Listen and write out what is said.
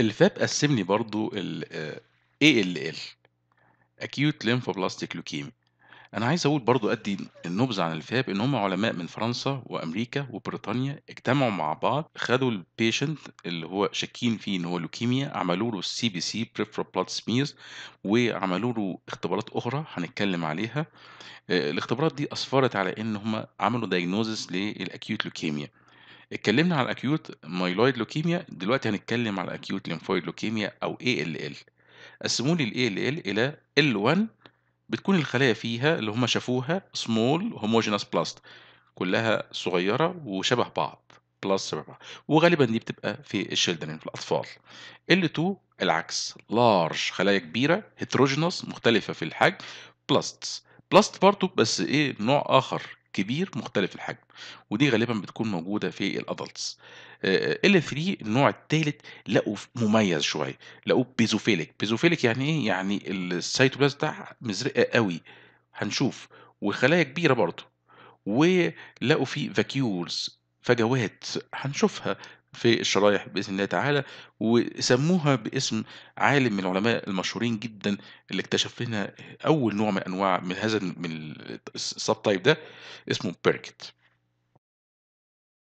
الفاب قسم لي برضو ال آه، ALL acute lymphoblastic leukemia انا عايز اقول برضو ادي النبز عن الفاب ان هم علماء من فرنسا وامريكا وبريطانيا اجتمعوا مع بعض خدوا البيشنت اللي هو شاكين فيه ان هو لوكيميا عملوا له السي بي سي بريفرال بلاد سميرز وعملوا له اختبارات اخرى هنتكلم عليها آه، الاختبارات دي اسفرت على ان هم عملوا دايجنوزس للاكيوت لوكيميا اتكلمنا على الاكيوت مايلويد لوكيميا دلوقتي هنتكلم على الاكيوت ليمفويد لوكيميا او ALL قسموا لي ال ALL الى L1 بتكون الخلايا فيها اللي هم شافوها سمول هوموجينس بلاست كلها صغيرة وشبه بعض بلس شبه بعض وغالبا دي بتبقى في الشيلدرين في الأطفال L2 العكس لارج خلايا كبيرة هيتروجينس مختلفة في الحجم بلاست بلاست برضه بس ايه نوع اخر كبير مختلف الحجم ودي غالبا بتكون موجوده في الادلتس ال 3 النوع الثالث لقوا مميز شويه لقوا بيزوفيليك بيزوفيليك يعني ايه يعني السيتوبلازم بتاعها مزرقه قوي هنشوف وخلايا كبيره برضه ولقوا فيه فاكيولز فجوات هنشوفها في الشرايح بإذن الله تعالى وسموها باسم عالم من العلماء المشهورين جدا اللي اكتشف لنا أول نوع من أنواع من هذا من السب تايب ده اسمه بيركت